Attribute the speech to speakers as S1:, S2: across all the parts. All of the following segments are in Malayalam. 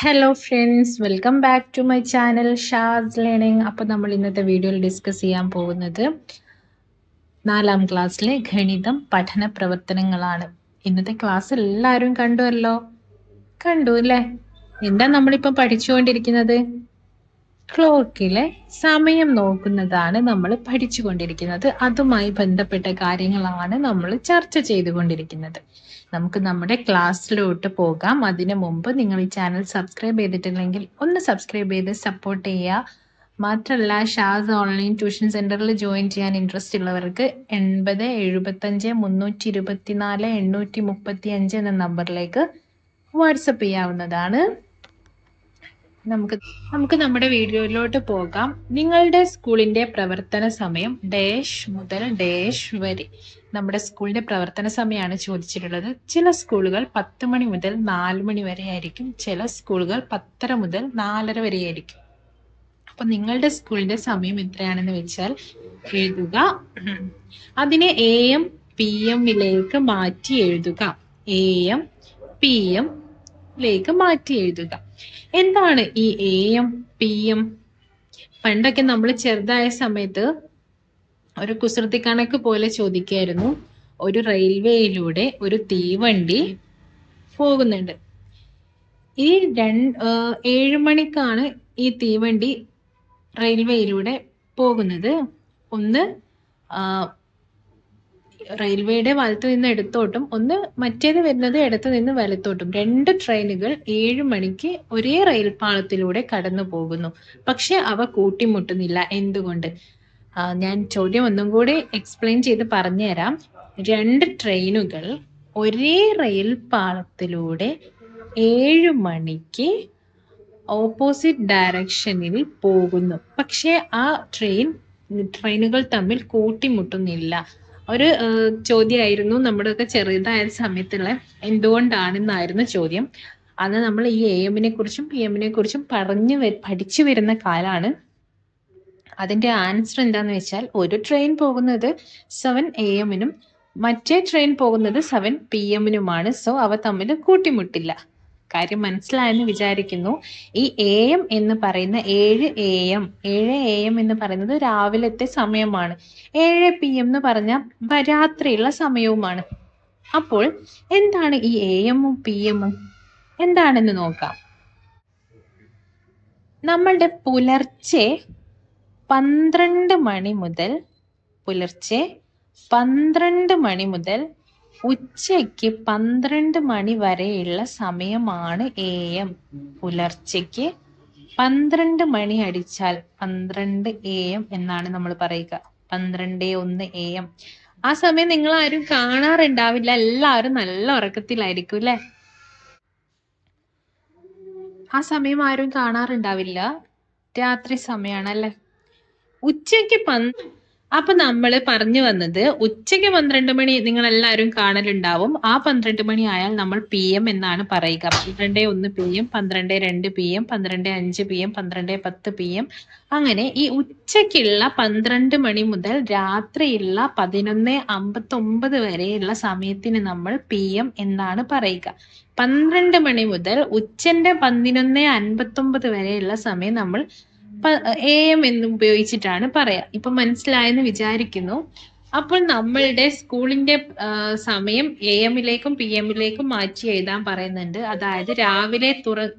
S1: hello friends welcome back to my channel Shaz learning അപ്പോൾ നമ്മൾ ഇന്നത്തെ വീഡിയോയിൽ ഡിസ്കസ് ചെയ്യാൻ പോകുന്നത് നാലാം ക്ലാസ്സിലെ ഗണിതം പഠന പ്രവർത്തനങ്ങളാണ് ഇന്നത്തെ ക്ലാസ് എല്ലാവരും അല്ലോ കണ്ടു അല്ലേ എന്താ നമ്മളിപ്പോൾ പഠിച്ചുകൊണ്ടിരിക്കുന്നത് ക്ലോക്കിലെ സമയം നോക്കുന്നതാണ് നമ്മൾ പഠിച്ചുകൊണ്ടിരിക്കുന്നത് അതുമായി ബന്ധപ്പെട്ട കാര്യങ്ങളാണ് നമ്മൾ ചർച്ച ചെയ്തുകൊണ്ടിരിക്കുന്നത് നമുക്ക് നമ്മുടെ ക്ലാസ്സിലോട്ട് പോകാം അതിന് മുമ്പ് നിങ്ങൾ ഈ ചാനൽ സബ്സ്ക്രൈബ് ചെയ്തിട്ടില്ലെങ്കിൽ ഒന്ന് സബ്സ്ക്രൈബ് ചെയ്ത് സപ്പോർട്ട് ചെയ്യുക മാത്രമല്ല ഷാസ് ഓൺലൈൻ ട്യൂഷൻ സെൻ്ററിൽ ജോയിൻ ചെയ്യാൻ ഇൻട്രസ്റ്റ് ഉള്ളവർക്ക് എൺപത് എഴുപത്തഞ്ച് മുന്നൂറ്റി നാല് എണ്ണൂറ്റി മുപ്പത്തി അഞ്ച് എന്ന നമ്പറിലേക്ക് വാട്സപ്പ് ചെയ്യാവുന്നതാണ് നമുക്ക് നമുക്ക് നമ്മുടെ വീഡിയോയിലോട്ട് പോകാം നിങ്ങളുടെ സ്കൂളിന്റെ പ്രവർത്തന സമയം ഡാഷ് മുതൽ ഡാഷ് വരെ നമ്മുടെ സ്കൂളിന്റെ പ്രവർത്തന സമയമാണ് ചോദിച്ചിട്ടുള്ളത് ചില സ്കൂളുകൾ പത്ത് മണി മുതൽ നാല് മണി വരെ ആയിരിക്കും ചില സ്കൂളുകൾ പത്തര മുതൽ നാലര വരെ ആയിരിക്കും അപ്പൊ നിങ്ങളുടെ സ്കൂളിന്റെ സമയം എത്രയാണെന്ന് വെച്ചാൽ എഴുതുക അതിനെ എ എം പി എമ്മിലേക്ക് മാറ്റി എഴുതുക എ എം പി എം ലേക്ക് മാറ്റി എഴുതുക എന്താണ് ഈ എ എം പി എം പണ്ടൊക്കെ നമ്മൾ ചെറുതായ സമയത്ത് ഒരു കുസൃതി കണക്ക് പോലെ ചോദിക്കായിരുന്നു ഒരു റെയിൽവേയിലൂടെ ഒരു തീവണ്ടി പോകുന്നുണ്ട് ഈ രണ്ട് ഏഴ് മണിക്കാണ് ഈ തീവണ്ടി റെയിൽവേയിലൂടെ പോകുന്നത് ഒന്ന് റെയിൽവേയുടെ വലത്തു നിന്ന് എടുത്തോട്ടും ഒന്ന് മറ്റേത് വരുന്നത് ഇടത്തു നിന്ന് വലത്തോട്ടും രണ്ട് ട്രെയിനുകൾ ഏഴ് മണിക്ക് ഒരേ റെയിൽ പാളത്തിലൂടെ കടന്നു പോകുന്നു പക്ഷെ അവ കൂട്ടിമുട്ടുന്നില്ല എന്തുകൊണ്ട് ഞാൻ ചോദ്യം ഒന്നും കൂടി എക്സ്പ്ലെയിൻ ചെയ്ത് പറഞ്ഞുതരാം രണ്ട് ട്രെയിനുകൾ ഒരേ റെയിൽ പാളത്തിലൂടെ ഏഴ് മണിക്ക് ഓപ്പോസിറ്റ് ഡയറക്ഷനിൽ പോകുന്നു പക്ഷേ ആ ട്രെയിൻ ട്രെയിനുകൾ തമ്മിൽ കൂട്ടിമുട്ടുന്നില്ല ഒരു ചോദ്യമായിരുന്നു നമ്മുടെയൊക്കെ ചെറുതായ സമയത്തുള്ള എന്തുകൊണ്ടാണെന്നായിരുന്നു ചോദ്യം അന്ന് നമ്മൾ ഈ എ എമ്മിനെ കുറിച്ചും പി എമ്മിനെ കുറിച്ചും പറഞ്ഞു പഠിച്ചു വരുന്ന കാലാണ് അതിന്റെ ആൻസർ എന്താന്ന് വെച്ചാൽ ഒരു ട്രെയിൻ പോകുന്നത് സെവൻ എ എമ്മിനും മറ്റേ ട്രെയിൻ പോകുന്നത് സെവൻ പി എമ്മിനുമാണ് സോ അവ തമ്മിൽ കൂട്ടിമുട്ടില്ല കാര്യം മനസ്സിലായെന്ന് വിചാരിക്കുന്നു ഈ എ എം എന്ന് പറയുന്ന ഏഴ് എ എം ഏഴ് എ എം എന്ന് പറയുന്നത് രാവിലത്തെ സമയമാണ് ഏഴ് പി എം എന്ന് പറഞ്ഞാൽ രാത്രിയുള്ള സമയവുമാണ് അപ്പോൾ എന്താണ് ഈ എ എമ്മും പി എമ്മും എന്താണെന്ന് നോക്കാം നമ്മളുടെ പുലർച്ചെ പന്ത്രണ്ട് മണി മുതൽ പുലർച്ചെ പന്ത്രണ്ട് മണി മുതൽ ഉച്ചയ്ക്ക് പന്ത്രണ്ട് മണി വരെയുള്ള സമയമാണ് എ എം പുലർച്ചയ്ക്ക് പന്ത്രണ്ട് മണി അടിച്ചാൽ പന്ത്രണ്ട് എ എം എന്നാണ് നമ്മൾ പറയുക പന്ത്രണ്ട് ഒന്ന് എ എം ആ സമയം നിങ്ങൾ ആരും കാണാറുണ്ടാവില്ല എല്ലാവരും നല്ല ഉറക്കത്തിലായിരിക്കും അല്ലെ ആ സമയം ആരും കാണാറുണ്ടാവില്ല രാത്രി സമയമാണ് അല്ലെ ഉച്ചയ്ക്ക് പന്ത്ര അപ്പൊ നമ്മള് പറഞ്ഞു വന്നത് ഉച്ചയ്ക്ക് പന്ത്രണ്ട് മണി നിങ്ങൾ എല്ലാവരും കാണലുണ്ടാവും ആ പന്ത്രണ്ട് മണി ആയാൽ നമ്മൾ പി എം എന്നാണ് പറയുക പന്ത്രണ്ട് ഒന്ന് പി എം പന്ത്രണ്ട് രണ്ട് പി എം പന്ത്രണ്ട് അഞ്ച് പി എം പന്ത്രണ്ട് പത്ത് പി എം അങ്ങനെ ഈ ഉച്ചയ്ക്കുള്ള പന്ത്രണ്ട് മണി മുതൽ രാത്രിയുള്ള പതിനൊന്ന് അമ്പത്തൊമ്പത് വരെയുള്ള സമയത്തിന് നമ്മൾ പി എം എന്നാണ് പറയുക പന്ത്രണ്ട് മണി മുതൽ ഉച്ചന്റെ പതിനൊന്ന് അൻപത്തൊമ്പത് വരെയുള്ള സമയം നമ്മൾ എ എം എന്ന് ഉപയോഗിച്ചിട്ടാണ് പറയാ ഇപ്പൊ മനസ്സിലായെന്ന് വിചാരിക്കുന്നു അപ്പോൾ നമ്മളുടെ സ്കൂളിന്റെ സമയം എ എമ്മിലേക്കും പി എമ്മിലേക്കും മാറ്റി എഴുതാൻ പറയുന്നുണ്ട് അതായത് രാവിലെ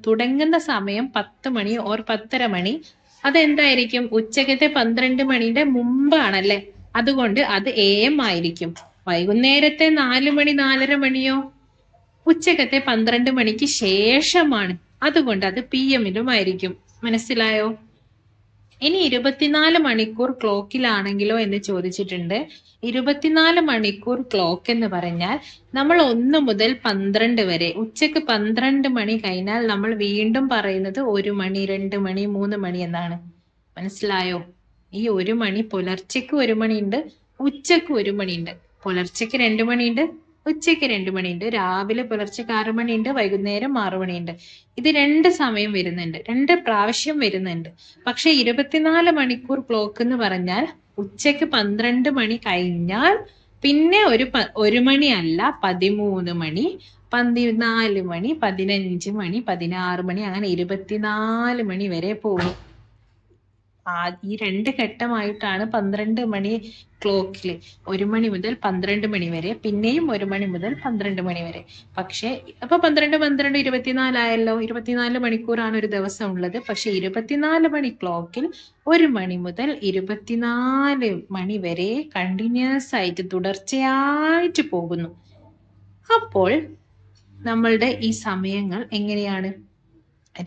S1: തുടങ്ങുന്ന സമയം പത്ത് മണി ഓർ പത്തര മണി അതെന്തായിരിക്കും ഉച്ചക്കത്തെ പന്ത്രണ്ട് മണിയുടെ മുമ്പാണല്ലേ അതുകൊണ്ട് അത് എ എം ആയിരിക്കും വൈകുന്നേരത്തെ നാല് മണി നാലര മണിയോ ഉച്ചക്കത്തെ പന്ത്രണ്ട് മണിക്ക് ശേഷമാണ് അതുകൊണ്ട് അത് പി എമ്മിലും ആയിരിക്കും മനസ്സിലായോ ഇനി ഇരുപത്തിനാല് മണിക്കൂർ ക്ലോക്കിലാണെങ്കിലോ എന്ന് ചോദിച്ചിട്ടുണ്ട് ഇരുപത്തിനാല് മണിക്കൂർ ക്ലോക്ക് എന്ന് പറഞ്ഞാൽ നമ്മൾ ഒന്ന് മുതൽ പന്ത്രണ്ട് വരെ ഉച്ചക്ക് പന്ത്രണ്ട് മണി കഴിഞ്ഞാൽ നമ്മൾ വീണ്ടും പറയുന്നത് ഒരു മണി രണ്ട് മണി മൂന്ന് മണി എന്നാണ് മനസ്സിലായോ ഈ ഒരു മണി പുലർച്ചയ്ക്ക് ഒരു മണിയുണ്ട് ഉച്ചക്ക് ഒരു മണിയുണ്ട് പുലർച്ചയ്ക്ക് രണ്ട് മണിയുണ്ട് ഉച്ചയ്ക്ക് രണ്ടു മണിയുണ്ട് രാവിലെ പുലർച്ചെ ആറു മണിയുണ്ട് വൈകുന്നേരം ആറു മണിയുണ്ട് ഇത് രണ്ട് സമയം വരുന്നുണ്ട് രണ്ട് പ്രാവശ്യം വരുന്നുണ്ട് പക്ഷെ ഇരുപത്തിനാല് മണിക്കൂർ ക്ലോക്ക് എന്ന് പറഞ്ഞാൽ ഉച്ചയ്ക്ക് പന്ത്രണ്ട് മണി കഴിഞ്ഞാൽ പിന്നെ ഒരു ഒരു മണിയല്ല പതിമൂന്ന് മണി പതിനാല് മണി പതിനഞ്ച് മണി പതിനാറ് മണി അങ്ങനെ ഇരുപത്തിനാല് മണി വരെ പോകും ഈ രണ്ട് ഘട്ടമായിട്ടാണ് പന്ത്രണ്ട് മണി ക്ലോക്കിൽ ഒരു മണി മുതൽ പന്ത്രണ്ട് മണി വരെ പിന്നെയും ഒരു മണി മുതൽ പന്ത്രണ്ട് മണി വരെ പക്ഷേ അപ്പൊ പന്ത്രണ്ട് പന്ത്രണ്ട് ഇരുപത്തിനാലായല്ലോ ഇരുപത്തിനാല് മണിക്കൂറാണ് ഒരു ദിവസം ഉള്ളത് പക്ഷെ ഇരുപത്തിനാല് മണി ക്ലോക്കിൽ ഒരു മണി മുതൽ ഇരുപത്തിനാല് മണി വരെ കണ്ടിന്യൂസ് ആയിട്ട് തുടർച്ചയായിട്ട് പോകുന്നു അപ്പോൾ നമ്മളുടെ ഈ സമയങ്ങൾ എങ്ങനെയാണ്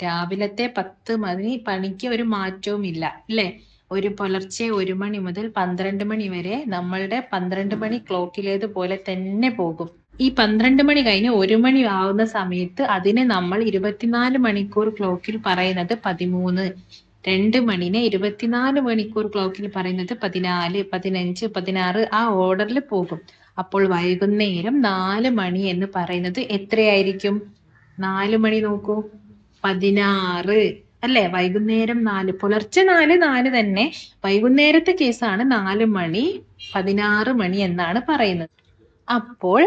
S1: രാവിലത്തെ പത്ത് മണി പണിക്ക് ഒരു മാറ്റവും ഇല്ല അല്ലെ ഒരു പുലർച്ചെ ഒരു മണി മുതൽ പന്ത്രണ്ട് മണി വരെ നമ്മളുടെ പന്ത്രണ്ട് മണി ക്ലോക്കിലേതുപോലെ തന്നെ പോകും ഈ പന്ത്രണ്ട് മണി കഴിഞ്ഞ് ഒരു മണി ആവുന്ന സമയത്ത് അതിനെ നമ്മൾ ഇരുപത്തിനാല് മണിക്കൂർ ക്ലോക്കിൽ പറയുന്നത് പതിമൂന്ന് രണ്ട് മണിനെ ഇരുപത്തിനാല് മണിക്കൂർ ക്ലോക്കിൽ പറയുന്നത് പതിനാല് പതിനഞ്ച് പതിനാറ് ആ ഓർഡറിൽ പോകും അപ്പോൾ വൈകുന്നേരം നാല് മണി എന്ന് പറയുന്നത് എത്രയായിരിക്കും നാല് മണി നോക്കൂ പതിനാറ് അല്ലെ വൈകുന്നേരം നാല് പുലർച്ചെ നാല് നാല് തന്നെ വൈകുന്നേരത്തെ കേസാണ് നാല് മണി പതിനാറ് മണി എന്നാണ് പറയുന്നത് അപ്പോൾ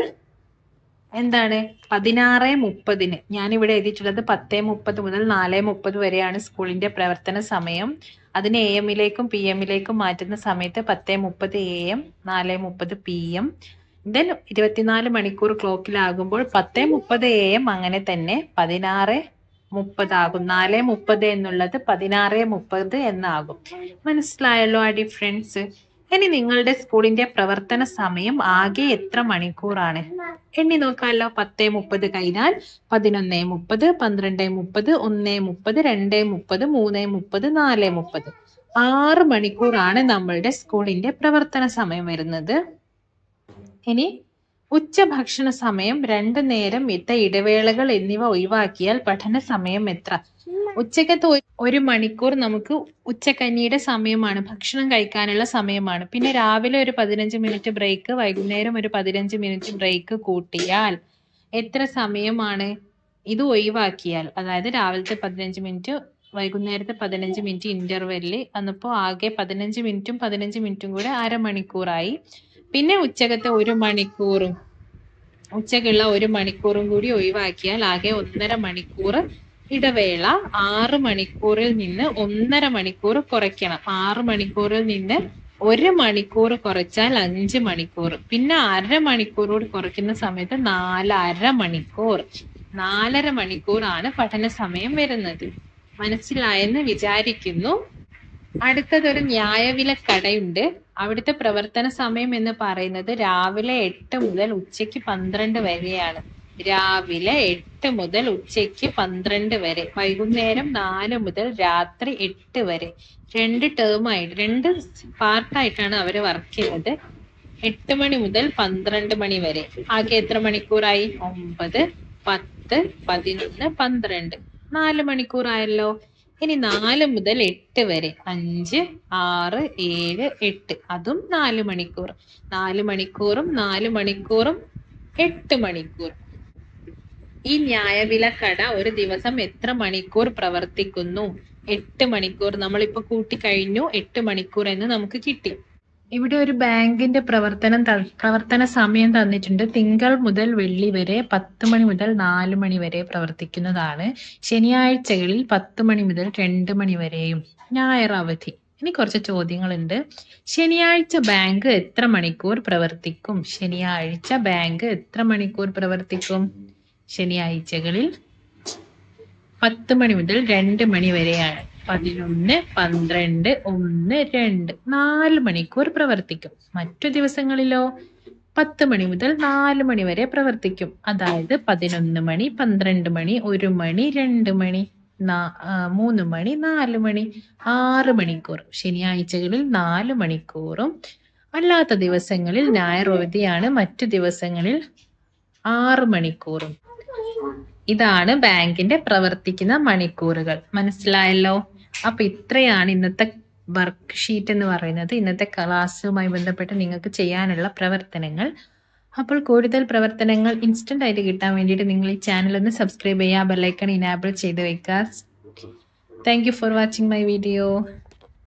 S1: എന്താണ് പതിനാറ് മുപ്പതിന് ഞാനിവിടെ എഴുതിയിട്ടുള്ളത് പത്തേ മുപ്പത് മുതൽ നാല് മുപ്പത് വരെയാണ് സ്കൂളിന്റെ പ്രവർത്തന സമയം അതിന് എ എമ്മിലേക്കും പി എമ്മിലേക്കും മാറ്റുന്ന സമയത്ത് പത്തേ മുപ്പത് എ എം നാല് മുപ്പത് പി എം ദെൻ ഇരുപത്തിനാല് മണിക്കൂർ ക്ലോക്കിലാകുമ്പോൾ പത്തേ മുപ്പത് എ എം അങ്ങനെ തന്നെ പതിനാറ് മുപ്പതാകും നാല് മുപ്പത് എന്നുള്ളത് പതിനാറ് മുപ്പത് എന്നാകും മനസ്സിലായല്ലോ അടി ഫ്രണ്ട്സ് ഇനി നിങ്ങളുടെ സ്കൂളിന്റെ പ്രവർത്തന സമയം ആകെ എത്ര മണിക്കൂറാണ് എണ്ണി നോക്കാമല്ലോ പത്ത് മുപ്പത് കഴിഞ്ഞാൽ പതിനൊന്ന് മുപ്പത് പന്ത്രണ്ട് മുപ്പത് ഒന്ന് മുപ്പത് രണ്ട് മുപ്പത് മൂന്ന് മുപ്പത് നാല് മുപ്പത് ആറ് മണിക്കൂറാണ് നമ്മളുടെ സ്കൂളിന്റെ പ്രവർത്തന സമയം വരുന്നത് ഇനി ഉച്ചഭക്ഷണ സമയം രണ്ടു നേരം ഇത്ത ഇടവേളകൾ എന്നിവ ഒഴിവാക്കിയാൽ പഠന സമയം എത്ര ഉച്ചക്കത്തെ ഒരു മണിക്കൂർ നമുക്ക് ഉച്ചക്കഞ്ഞിയുടെ സമയമാണ് ഭക്ഷണം കഴിക്കാനുള്ള സമയമാണ് പിന്നെ രാവിലെ ഒരു പതിനഞ്ച് മിനിറ്റ് ബ്രേക്ക് വൈകുന്നേരം ഒരു പതിനഞ്ച് മിനിറ്റ് ബ്രേക്ക് കൂട്ടിയാൽ എത്ര സമയമാണ് ഇത് ഒഴിവാക്കിയാൽ അതായത് രാവിലത്തെ പതിനഞ്ച് മിനിറ്റ് വൈകുന്നേരത്തെ പതിനഞ്ച് മിനിറ്റ് ഇന്റർവെല്ലിൽ അന്നിപ്പോൾ ആകെ പതിനഞ്ച് മിനിറ്റും പതിനഞ്ച് മിനിറ്റും കൂടെ അരമണിക്കൂറായി പിന്നെ ഉച്ചകത്തെ ഒരു മണിക്കൂറും ഉച്ചക്കുള്ള ഒരു മണിക്കൂറും കൂടി ഒഴിവാക്കിയാൽ ആകെ ഒന്നര മണിക്കൂർ ഇടവേള ആറ് മണിക്കൂറിൽ നിന്ന് ഒന്നര മണിക്കൂർ കുറയ്ക്കണം ആറ് മണിക്കൂറിൽ നിന്ന് ഒരു മണിക്കൂർ കുറച്ചാൽ അഞ്ച് മണിക്കൂർ പിന്നെ അര മണിക്കൂർ കൂടി കുറയ്ക്കുന്ന സമയത്ത് നാലര മണിക്കൂർ നാലര മണിക്കൂറാണ് പഠന സമയം വരുന്നത് മനസ്സിലായെന്ന് വിചാരിക്കുന്നു അടുത്തതൊരു കടയുണ്ട് അവിടുത്തെ പ്രവർത്തന സമയം എന്ന് പറയുന്നത് രാവിലെ എട്ട് മുതൽ ഉച്ചയ്ക്ക് പന്ത്രണ്ട് വരെയാണ് രാവിലെ എട്ട് മുതൽ ഉച്ചയ്ക്ക് പന്ത്രണ്ട് വരെ വൈകുന്നേരം നാല് മുതൽ രാത്രി എട്ട് വരെ രണ്ട് ടേമായിട്ട് രണ്ട് പാർട്ടായിട്ടാണ് അവർ വർക്ക് ചെയ്യുന്നത് എട്ട് മണി മുതൽ പന്ത്രണ്ട് മണി വരെ ആകെ എത്ര മണിക്കൂറായി ഒമ്പത് പത്ത് പതിനൊന്ന് പന്ത്രണ്ട് നാല് മണിക്കൂറായല്ലോ ഇനി നാല് മുതൽ എട്ട് വരെ അഞ്ച് ആറ് ഏഴ് എട്ട് അതും നാല് മണിക്കൂർ നാല് മണിക്കൂറും നാല് മണിക്കൂറും എട്ട് മണിക്കൂർ ഈ കട ഒരു ദിവസം എത്ര മണിക്കൂർ പ്രവർത്തിക്കുന്നു എട്ട് മണിക്കൂർ നമ്മളിപ്പോ കൂട്ടി കഴിഞ്ഞു എട്ട് മണിക്കൂർ എന്ന് നമുക്ക് കിട്ടി ഇവിടെ ഒരു ബാങ്കിന്റെ പ്രവർത്തനം പ്രവർത്തന സമയം തന്നിട്ടുണ്ട് തിങ്കൾ മുതൽ വെള്ളി വരെ പത്ത് മണി മുതൽ നാല് മണി വരെ പ്രവർത്തിക്കുന്നതാണ് ശനിയാഴ്ചകളിൽ പത്ത് മണി മുതൽ രണ്ട് മണി വരെയും ഞായർ അവധി ഇനി കുറച്ച് ചോദ്യങ്ങളുണ്ട് ശനിയാഴ്ച ബാങ്ക് എത്ര മണിക്കൂർ പ്രവർത്തിക്കും ശനിയാഴ്ച ബാങ്ക് എത്ര മണിക്കൂർ പ്രവർത്തിക്കും ശനിയാഴ്ചകളിൽ പത്ത് മണി മുതൽ രണ്ട് മണി വരെയാണ് പതിനൊന്ന് പന്ത്രണ്ട് ഒന്ന് രണ്ട് നാല് മണിക്കൂർ പ്രവർത്തിക്കും മറ്റു ദിവസങ്ങളിലോ പത്ത് മണി മുതൽ നാല് മണി വരെ പ്രവർത്തിക്കും അതായത് പതിനൊന്ന് മണി പന്ത്രണ്ട് മണി ഒരു മണി രണ്ട് മണി മൂന്ന് മണി നാല് മണി ആറ് മണിക്കൂർ ശനിയാഴ്ചകളിൽ നാല് മണിക്കൂറും അല്ലാത്ത ദിവസങ്ങളിൽ ഞായർ അവധിയാണ് മറ്റു ദിവസങ്ങളിൽ ആറ് മണിക്കൂറും ഇതാണ് ബാങ്കിന്റെ പ്രവർത്തിക്കുന്ന മണിക്കൂറുകൾ മനസ്സിലായല്ലോ അപ്പൊ ഇത്രയാണ് ഇന്നത്തെ വർക്ക് ഷീറ്റ് എന്ന് പറയുന്നത് ഇന്നത്തെ ക്ലാസ്സുമായി ബന്ധപ്പെട്ട് നിങ്ങൾക്ക് ചെയ്യാനുള്ള പ്രവർത്തനങ്ങൾ അപ്പോൾ കൂടുതൽ പ്രവർത്തനങ്ങൾ ഇൻസ്റ്റന്റ് ആയിട്ട് കിട്ടാൻ വേണ്ടിയിട്ട് നിങ്ങൾ ഈ ചാനൽ ഒന്ന് സബ്സ്ക്രൈബ് ചെയ്യുക ബെല്ലൈക്കൺ ഇനാബിൾ ചെയ്ത് വെക്കുക thank you for watching my video